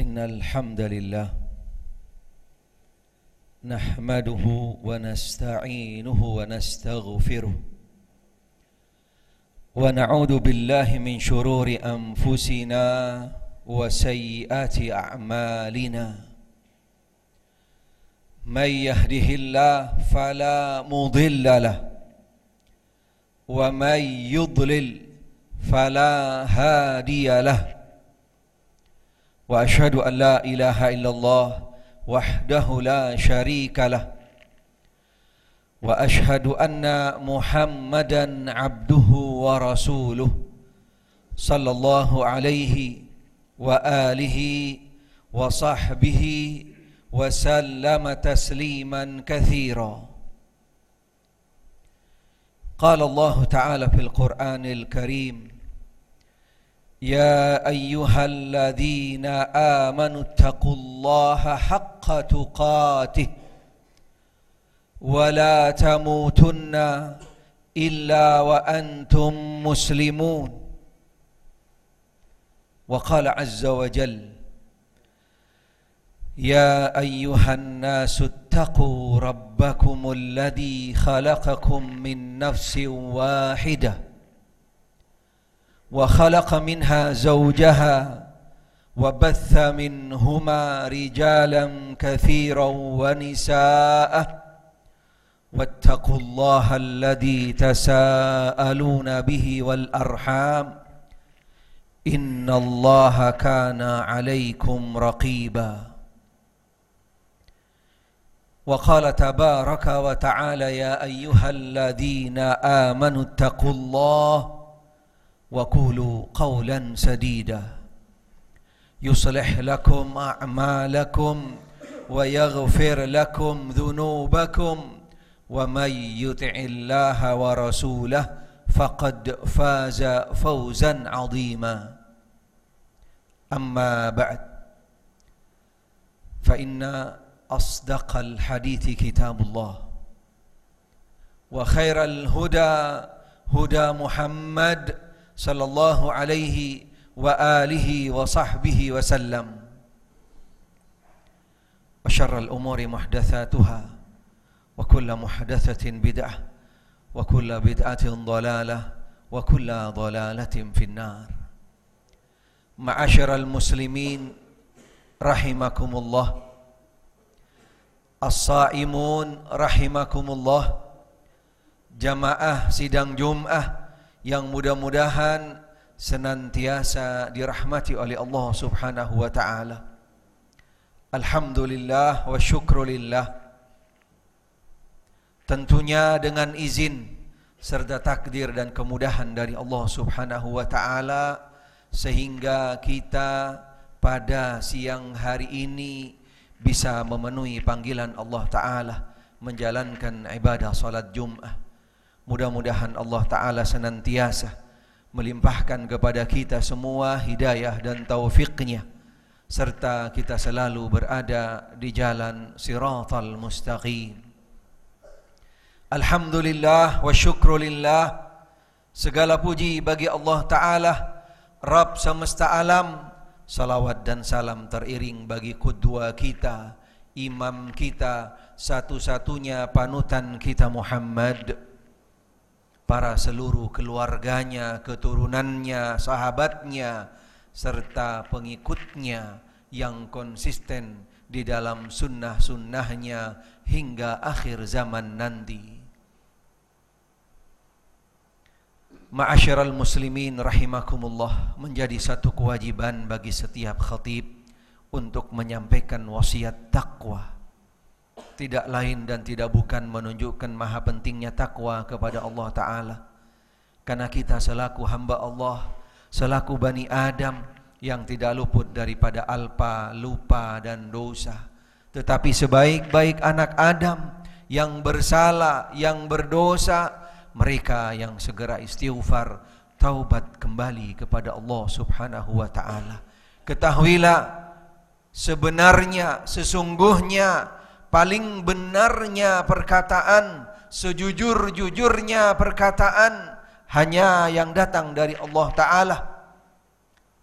إن الحمد لله نحمده ونستعينه ونستغفره ونعوذ بالله من شرور أنفسنا وسيئات أعمالنا من يهده الله فلا مضل له ومن يضلل فلا هادي له واشهد ان لا اله الا الله وحده لا شريك له واشهد ان محمدا عبده ورسوله صلى الله عليه واله وصحبه وسلم تسليما كثيرا قال الله تعالى في القران الكريم يا أيها الذين آمنوا اتقوا الله حق تقاته ولا تموتن إلا وأنتم مسلمون وقال عز وجل يا أيها الناس اتقوا ربكم الذي خلقكم من نفس واحده وخلق منها زوجها وبث منهما رجالا كثيرا ونساء واتقوا الله الذي تساءلون به والارحام ان الله كان عليكم رقيبا وقال تبارك وتعالى يا ايها الذين امنوا اتقوا الله وقولوا قولا سديدا يصلح لكم اعمالكم ويغفر لكم ذنوبكم ومن يطع الله ورسوله فقد فاز فوزا عظيما اما بعد فان اصدق الحديث كتاب الله وخير الهدى هدى محمد صلى الله عليه واله وصحبه وسلم وشر الامور محدثاتها وكل محدثه بدعه وكل بدعه ضلاله وكل ضلاله في النار معاشر المسلمين رحمكم الله الصائمون رحمكم الله جماعة sidang جمعة yang mudah-mudahan senantiasa dirahmati oleh Allah Subhanahu wa taala. Alhamdulillah wa syukrulillah. Tentunya dengan izin serta takdir dan kemudahan dari Allah Subhanahu wa taala sehingga kita pada siang hari ini bisa memenuhi panggilan Allah taala menjalankan ibadah salat Jumat. Mudah-mudahan Allah Ta'ala senantiasa melimpahkan kepada kita semua hidayah dan taufiknya serta kita selalu berada di jalan siratal mustaqim. Alhamdulillah wa syukrulillah segala puji bagi Allah Ta'ala Rabb semesta alam salawat dan salam teriring bagi kedua kita imam kita satu-satunya panutan kita Muhammad para seluruh keluarganya, keturunannya, sahabatnya, serta pengikutnya yang konsisten di dalam sunnah-sunnahnya hingga akhir zaman nanti. Ma'asyiral muslimin rahimakumullah menjadi satu kewajiban bagi setiap khatib untuk menyampaikan wasiat takwa tidak lain dan tidak bukan menunjukkan maha pentingnya takwa kepada Allah Ta'ala karena kita selaku hamba Allah selaku Bani Adam yang tidak luput daripada alpa, lupa dan dosa tetapi sebaik-baik anak Adam yang bersalah, yang berdosa mereka yang segera istighfar taubat kembali kepada Allah Subhanahu wa taala ketahuilah sebenarnya sesungguhnya paling benarnya perkataan, sejujur-jujurnya perkataan hanya yang datang dari Allah Ta'ala.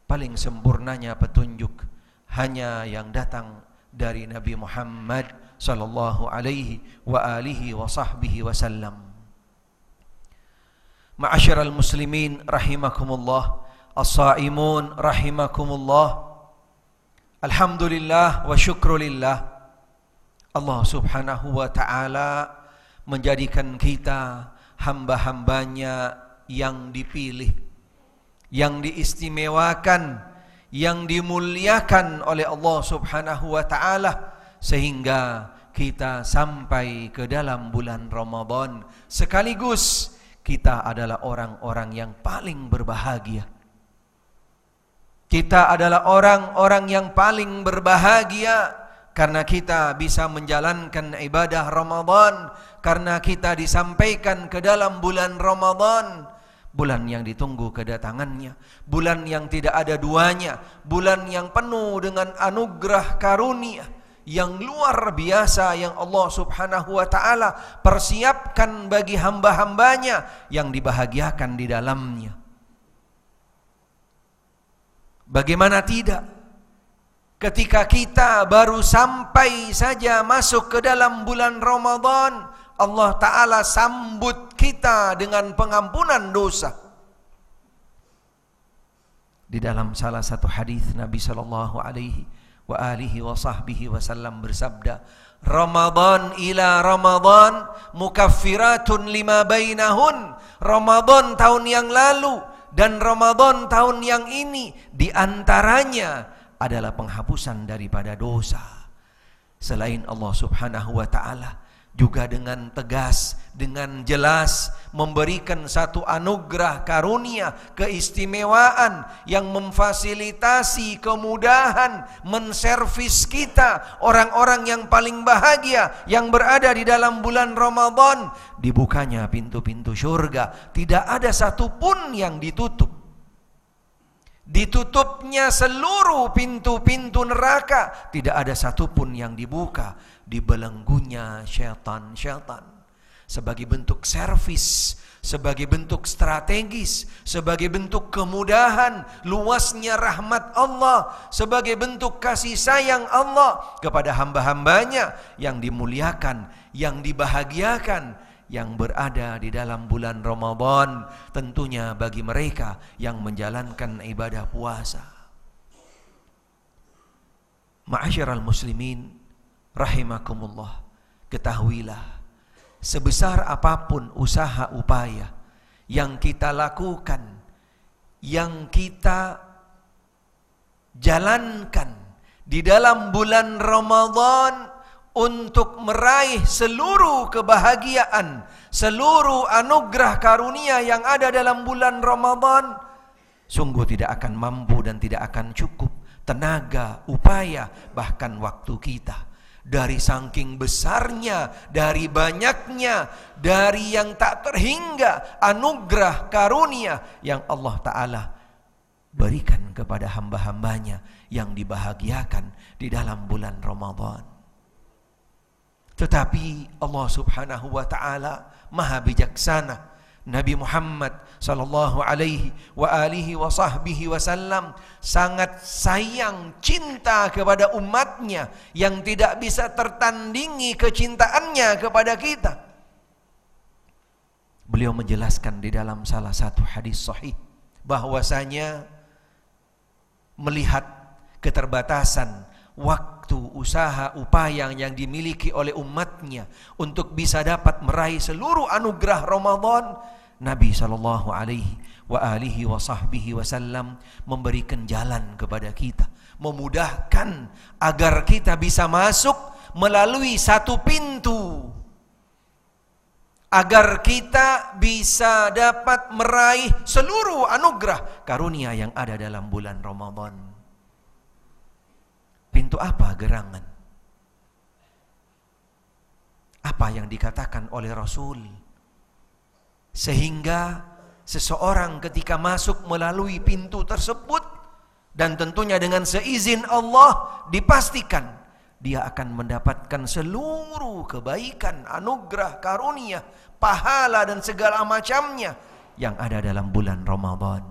Paling sempurnanya petunjuk hanya yang datang dari Nabi Muhammad sallallahu alaihi wa alihi wa sahbihi wa sallam. al muslimin rahimakumullah, as-saimun rahimakumullah. Alhamdulillah wa syukrulillah. Allah subhanahu wa ta'ala menjadikan kita hamba-hambanya yang dipilih, yang diistimewakan, yang dimuliakan oleh Allah subhanahu wa ta'ala sehingga kita sampai ke dalam bulan Ramadan sekaligus kita adalah orang-orang yang paling berbahagia kita adalah orang-orang yang paling berbahagia karena kita bisa menjalankan ibadah Ramadan, karena kita disampaikan ke dalam bulan Ramadan, bulan yang ditunggu kedatangannya, bulan yang tidak ada duanya, bulan yang penuh dengan anugerah karunia yang luar biasa yang Allah Subhanahu wa taala persiapkan bagi hamba-hambanya yang dibahagiakan di dalamnya. Bagaimana tidak? Ketika kita baru sampai saja masuk ke dalam bulan Ramadan, Allah Ta'ala sambut kita dengan pengampunan dosa. Di dalam salah satu hadis Nabi Sallallahu Alaihi wa alihi wa sahbihi wasallam bersabda Ramadan ila Ramadan mukaffiratun lima bainahun Ramadan tahun yang lalu dan Ramadan tahun yang ini diantaranya adalah penghapusan daripada dosa. Selain Allah Subhanahu wa taala juga dengan tegas, dengan jelas memberikan satu anugerah karunia, keistimewaan yang memfasilitasi kemudahan menservis kita orang-orang yang paling bahagia yang berada di dalam bulan Ramadan dibukanya pintu-pintu surga tidak ada satupun yang ditutup Ditutupnya seluruh pintu-pintu neraka, tidak ada satupun yang dibuka. Dibelenggunya syaitan-syaitan sebagai bentuk servis, sebagai bentuk strategis, sebagai bentuk kemudahan, luasnya rahmat Allah, sebagai bentuk kasih sayang Allah kepada hamba-hambanya yang dimuliakan, yang dibahagiakan, yang berada di dalam bulan Ramadan tentunya bagi mereka yang menjalankan ibadah puasa. Ma'asyiral muslimin rahimakumullah, ketahuilah sebesar apapun usaha upaya yang kita lakukan, yang kita jalankan di dalam bulan Ramadan untuk meraih seluruh kebahagiaan, seluruh anugerah karunia yang ada dalam bulan Ramadan, sungguh tidak akan mampu dan tidak akan cukup tenaga, upaya, bahkan waktu kita. Dari saking besarnya, dari banyaknya, dari yang tak terhingga anugerah karunia yang Allah Ta'ala berikan kepada hamba-hambanya yang dibahagiakan di dalam bulan Ramadan. Tetapi Allah Subhanahu wa taala Maha bijaksana. Nabi Muhammad sallallahu alaihi wa alihi wa sahbihi wasallam sangat sayang cinta kepada umatnya yang tidak bisa tertandingi kecintaannya kepada kita. Beliau menjelaskan di dalam salah satu hadis sahih bahwasanya melihat keterbatasan waktu waktu, usaha, upaya yang dimiliki oleh umatnya untuk bisa dapat meraih seluruh anugerah Ramadan, Nabi sallallahu alaihi wa alihi wa sahbihi wasallam memberikan jalan kepada kita, memudahkan agar kita bisa masuk melalui satu pintu agar kita bisa dapat meraih seluruh anugerah karunia yang ada dalam bulan Ramadan. Pintu apa gerangan? Apa yang dikatakan oleh Rasul? Sehingga seseorang ketika masuk melalui pintu tersebut dan tentunya dengan seizin Allah dipastikan dia akan mendapatkan seluruh kebaikan, anugerah, karunia, pahala dan segala macamnya yang ada dalam bulan Ramadan.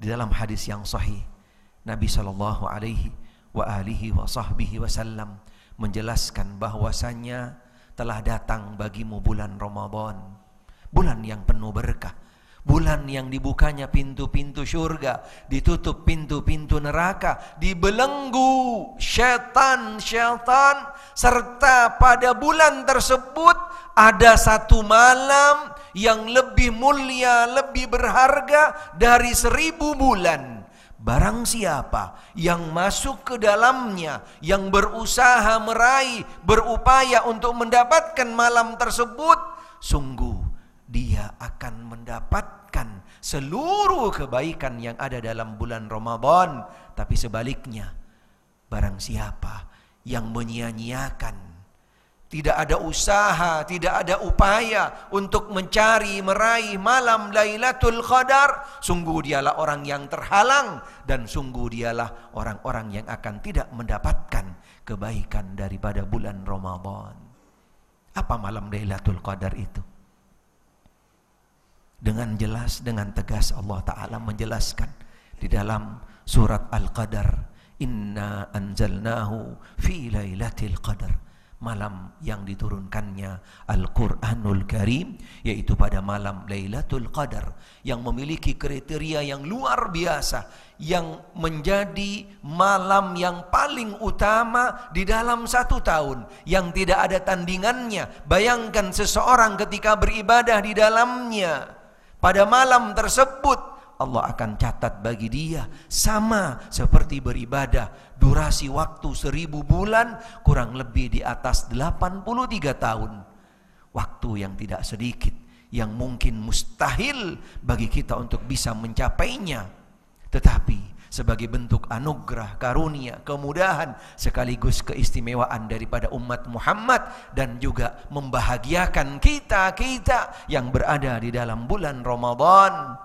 Di dalam hadis yang sahih Nabi Shallallahu Alaihi wa alihi wa sahbihi wasallam menjelaskan bahwasanya telah datang bagimu bulan Ramadan bulan yang penuh berkah bulan yang dibukanya pintu-pintu surga ditutup pintu-pintu neraka dibelenggu setan-setan serta pada bulan tersebut ada satu malam yang lebih mulia lebih berharga dari seribu bulan Barang siapa yang masuk ke dalamnya, yang berusaha meraih, berupaya untuk mendapatkan malam tersebut, sungguh dia akan mendapatkan seluruh kebaikan yang ada dalam bulan Ramadan. Tapi sebaliknya, barang siapa yang menyia-nyiakan tidak ada usaha, tidak ada upaya untuk mencari, meraih malam Lailatul Qadar. Sungguh dialah orang yang terhalang dan sungguh dialah orang-orang yang akan tidak mendapatkan kebaikan daripada bulan Ramadan. Apa malam Lailatul Qadar itu? Dengan jelas, dengan tegas Allah Ta'ala menjelaskan di dalam surat Al-Qadar. Inna anzalnahu fi Lailatul Qadar malam yang diturunkannya Al-Quranul Karim yaitu pada malam Lailatul Qadar yang memiliki kriteria yang luar biasa yang menjadi malam yang paling utama di dalam satu tahun yang tidak ada tandingannya bayangkan seseorang ketika beribadah di dalamnya pada malam tersebut Allah akan catat bagi dia sama seperti beribadah durasi waktu seribu bulan kurang lebih di atas 83 tahun waktu yang tidak sedikit yang mungkin mustahil bagi kita untuk bisa mencapainya tetapi sebagai bentuk anugerah, karunia, kemudahan sekaligus keistimewaan daripada umat Muhammad dan juga membahagiakan kita-kita yang berada di dalam bulan Ramadan.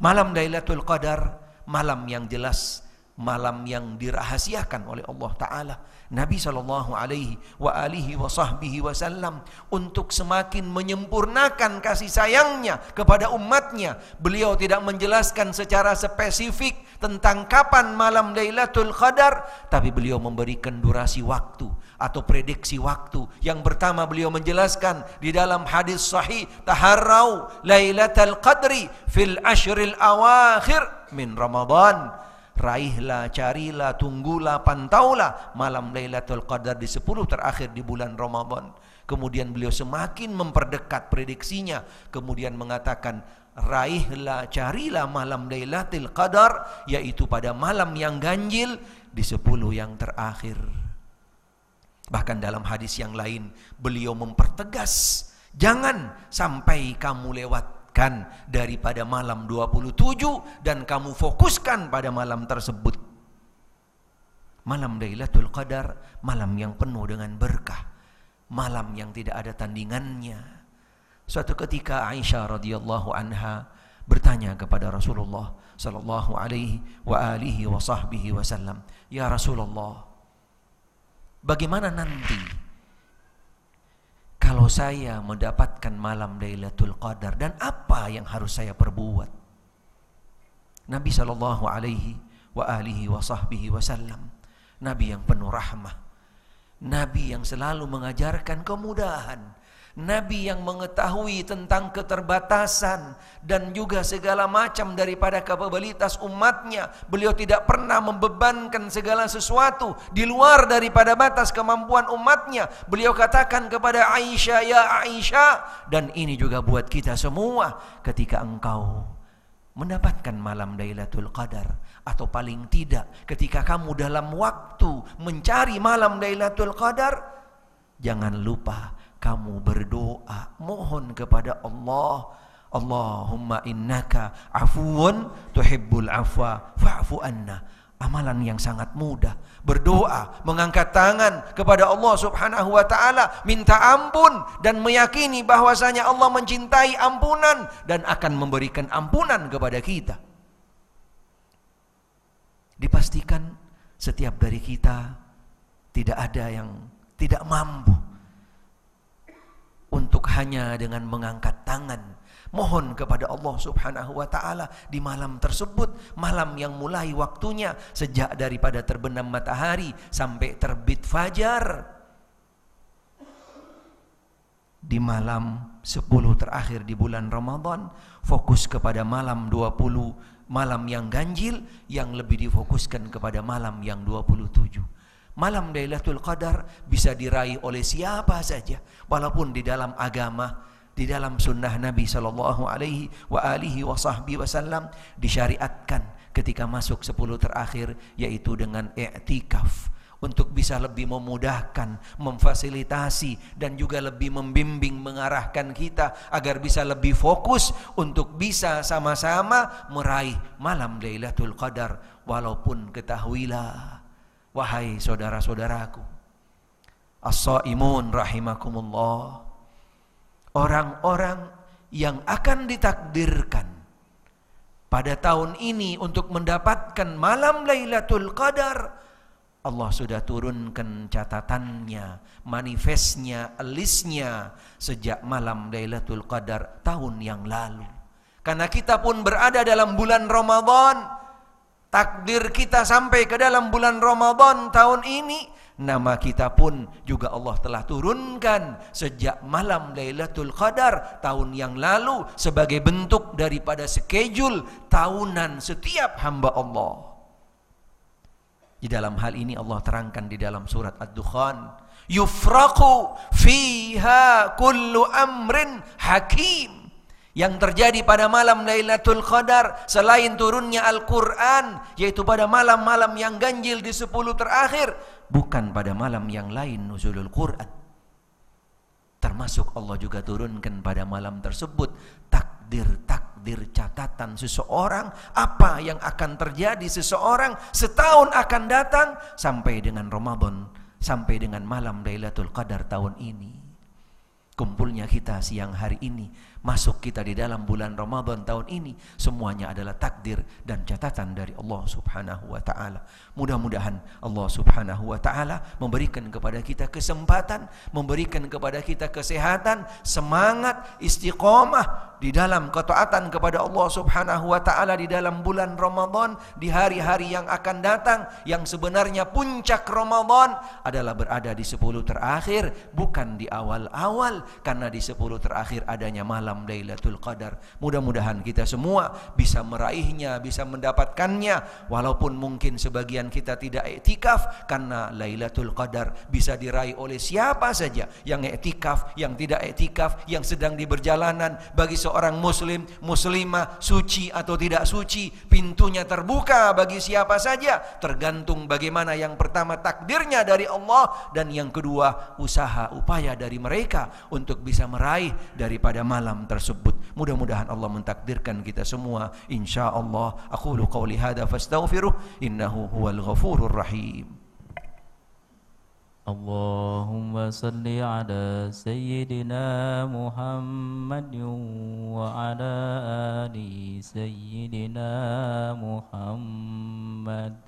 Malam Lailatul Qadar, malam yang jelas malam yang dirahasiakan oleh Allah Ta'ala Nabi Shallallahu Alaihi wa alihi wa sahbihi wasallam untuk semakin menyempurnakan kasih sayangnya kepada umatnya beliau tidak menjelaskan secara spesifik tentang kapan malam Lailatul Qadar tapi beliau memberikan durasi waktu atau prediksi waktu yang pertama beliau menjelaskan di dalam hadis sahih taharrau Lailatul Qadri fil ashril awakhir min Ramadan raihlah, carilah, tunggulah, pantaulah malam Lailatul Qadar di 10 terakhir di bulan Ramadan. Kemudian beliau semakin memperdekat prediksinya, kemudian mengatakan raihlah, carilah malam Lailatul Qadar yaitu pada malam yang ganjil di 10 yang terakhir. Bahkan dalam hadis yang lain beliau mempertegas, jangan sampai kamu lewat selamatkan daripada malam 27 dan kamu fokuskan pada malam tersebut. Malam Lailatul Qadar, malam yang penuh dengan berkah, malam yang tidak ada tandingannya. Suatu ketika Aisyah radhiyallahu anha bertanya kepada Rasulullah sallallahu alaihi wa alihi wa sahbihi wasallam, "Ya Rasulullah, bagaimana nanti kalau saya mendapatkan malam Lailatul Qadar dan apa yang harus saya perbuat? Nabi Sallallahu Alaihi wa alihi wa sahbihi wasallam Nabi yang penuh rahmah Nabi yang selalu mengajarkan kemudahan Nabi yang mengetahui tentang keterbatasan dan juga segala macam daripada kapabilitas umatnya. Beliau tidak pernah membebankan segala sesuatu di luar daripada batas kemampuan umatnya. Beliau katakan kepada Aisyah, "Ya Aisyah," dan ini juga buat kita semua ketika engkau mendapatkan malam Lailatul Qadar atau paling tidak ketika kamu dalam waktu mencari malam Lailatul Qadar jangan lupa kamu berdoa mohon kepada Allah Allahumma innaka afuun tuhibbul afwa fa'fu anna amalan yang sangat mudah berdoa mengangkat tangan kepada Allah Subhanahu wa taala minta ampun dan meyakini bahwasanya Allah mencintai ampunan dan akan memberikan ampunan kepada kita dipastikan setiap dari kita tidak ada yang tidak mampu untuk hanya dengan mengangkat tangan mohon kepada Allah Subhanahu wa taala di malam tersebut, malam yang mulai waktunya sejak daripada terbenam matahari sampai terbit fajar. Di malam 10 terakhir di bulan Ramadan, fokus kepada malam 20, malam yang ganjil yang lebih difokuskan kepada malam yang 27 malam Lailatul Qadar bisa diraih oleh siapa saja walaupun di dalam agama di dalam sunnah Nabi sallallahu alaihi wa alihi wasallam disyariatkan ketika masuk sepuluh terakhir yaitu dengan i'tikaf untuk bisa lebih memudahkan, memfasilitasi dan juga lebih membimbing mengarahkan kita agar bisa lebih fokus untuk bisa sama-sama meraih malam Lailatul Qadar walaupun ketahuilah Wahai saudara-saudaraku. As-saimun rahimakumullah. Orang-orang yang akan ditakdirkan pada tahun ini untuk mendapatkan malam Lailatul Qadar Allah sudah turunkan catatannya, manifestnya, listnya sejak malam Lailatul Qadar tahun yang lalu. Karena kita pun berada dalam bulan Ramadan, takdir kita sampai ke dalam bulan Ramadan tahun ini nama kita pun juga Allah telah turunkan sejak malam Lailatul Qadar tahun yang lalu sebagai bentuk daripada schedule tahunan setiap hamba Allah. Di dalam hal ini Allah terangkan di dalam surat Ad-Dukhan, "Yufraqu fiha kullu amrin hakim." yang terjadi pada malam Lailatul Qadar selain turunnya Al-Quran yaitu pada malam-malam yang ganjil di sepuluh terakhir bukan pada malam yang lain nuzulul Quran termasuk Allah juga turunkan pada malam tersebut takdir-takdir catatan seseorang apa yang akan terjadi seseorang setahun akan datang sampai dengan Ramadan sampai dengan malam Lailatul Qadar tahun ini kumpulnya kita siang hari ini masuk kita di dalam bulan Ramadan tahun ini semuanya adalah takdir dan catatan dari Allah Subhanahu wa taala. Mudah-mudahan Allah Subhanahu wa taala memberikan kepada kita kesempatan, memberikan kepada kita kesehatan, semangat, istiqomah di dalam ketaatan kepada Allah Subhanahu wa taala di dalam bulan Ramadan di hari-hari yang akan datang yang sebenarnya puncak Ramadan adalah berada di 10 terakhir bukan di awal-awal karena di 10 terakhir adanya malam malam Lailatul Qadar. Mudah-mudahan kita semua bisa meraihnya, bisa mendapatkannya walaupun mungkin sebagian kita tidak iktikaf karena Lailatul Qadar bisa diraih oleh siapa saja yang iktikaf, yang tidak iktikaf, yang sedang di perjalanan bagi seorang muslim, muslimah suci atau tidak suci, pintunya terbuka bagi siapa saja tergantung bagaimana yang pertama takdirnya dari Allah dan yang kedua usaha upaya dari mereka untuk bisa meraih daripada malam tersebut. Mudah-mudahan Allah mentakdirkan kita semua. Insya Allah. Aku lu qawli hadha fastaghfiruh. Innahu huwal ghafurur rahim. اللهم صل على سيدنا محمد وعلى آل سيدنا محمد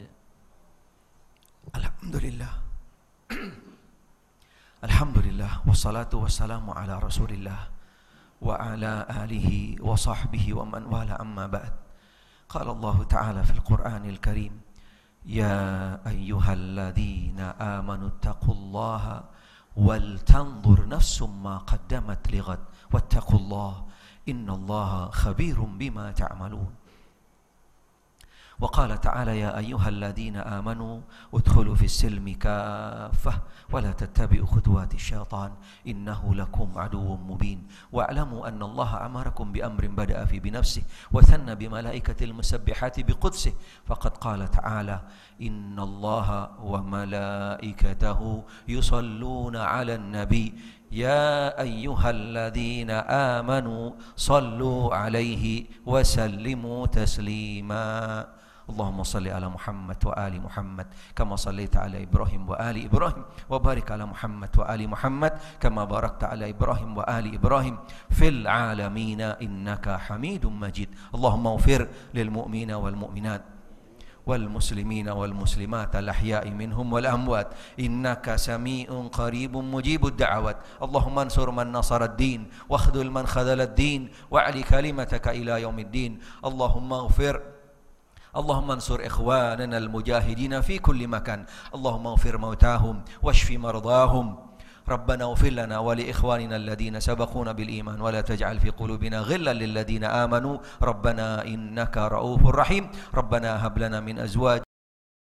الحمد لله الحمد لله والصلاة والسلام على رسول الله وعلى آله وصحبه ومن والى أما بعد قال الله تعالى في القرآن الكريم يا أيها الذين آمنوا اتقوا الله ولتنظر نفس ما قدمت لغد واتقوا الله إن الله خبير بما تعملون وقال تعالى يا أيها الذين آمنوا ادخلوا في السلم كافة ولا تتبعوا خطوات الشيطان إنه لكم عدو مبين واعلموا أن الله أمركم بأمر بدأ في بنفسه وثنى بملائكة المسبحات بقدسه فقد قال تعالى إن الله وملائكته يصلون على النبي يا أيها الذين آمنوا صلوا عليه وسلموا تسليماً اللهم صل على محمد وآل محمد كما صليت على إبراهيم وآل إبراهيم وبارك على محمد وآل محمد كما باركت على إبراهيم وآل إبراهيم في العالمين إنك حميد مجيد اللهم اغفر للمؤمنين والمؤمنات والمسلمين والمسلمات الأحياء منهم والأموات إنك سميع قريب مجيب الدعوات اللهم انصر من نصر الدين واخذل من خذل الدين وعلي كلمتك إلى يوم الدين اللهم اغفر اللهم انصر إخواننا المجاهدين في كل مكان اللهم اغفر موتاهم واشف مرضاهم ربنا اغفر لنا ولإخواننا الذين سبقونا بالإيمان ولا تجعل في قلوبنا غلا للذين آمنوا ربنا إنك رؤوف رحيم ربنا هب لنا من أزواج